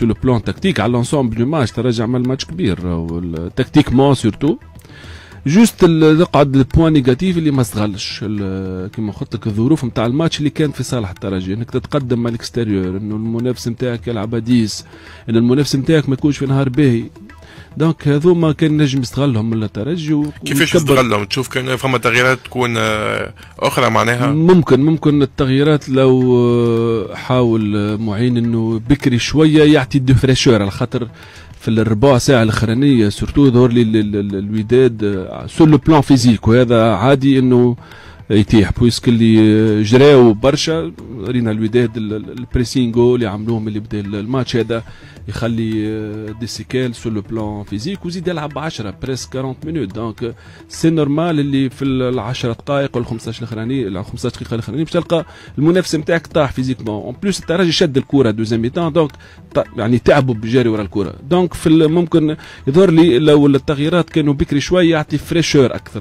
سو لو بلون تكتيك على لونسومبل دو ماتش ترجع عمل ماتش كبير تكتيك تكتيكمون سورتو جوست تقعد البوان نيجاتيف اللي ما استغلش كيما قلت لك الظروف نتاع الماتش اللي كان في صالح الترجي انك تتقدم مع الاكستيريور انه المنافس نتاعك يلعب اديس ان المنافس نتاعك ما يكونش في نهار باهي دونك هذوما كان نجم يستغلهم الترجي كيفاش يستغلهم تشوف كان فما تغييرات تكون آه، اخرى معناها ممكن ممكن التغييرات لو آه، حاول آه، معين انه بكري شويه يعطي دو فريشور على خاطر في الربع ساعه الاخرانيه سورتو ظهر لي الوداد سور لو بلان فيزيك وهذا عادي انه يتيح بويسك اللي جراو برشا رينا الوداد البريسينغو اللي عملوه اللي بدا الماتش هذا يخلي آه، دي سيكال سو لو بلان فيزيك وزيد يلعب 10 بريس 40 مينوت دونك سي نورمال اللي في ال 10 دقائق وال 15 الاخراني 15 دقيقه الاخرانيين باش تلقى المنافس نتاعك طاح فيزيكمون اون بليس الترجي شد الكره دوزيام ميتان دونك يعني تعبوا بجاري ورا الكره دونك في ممكن يظهر لي لو التغييرات كانوا بكري شويه يعطي فريشور اكثر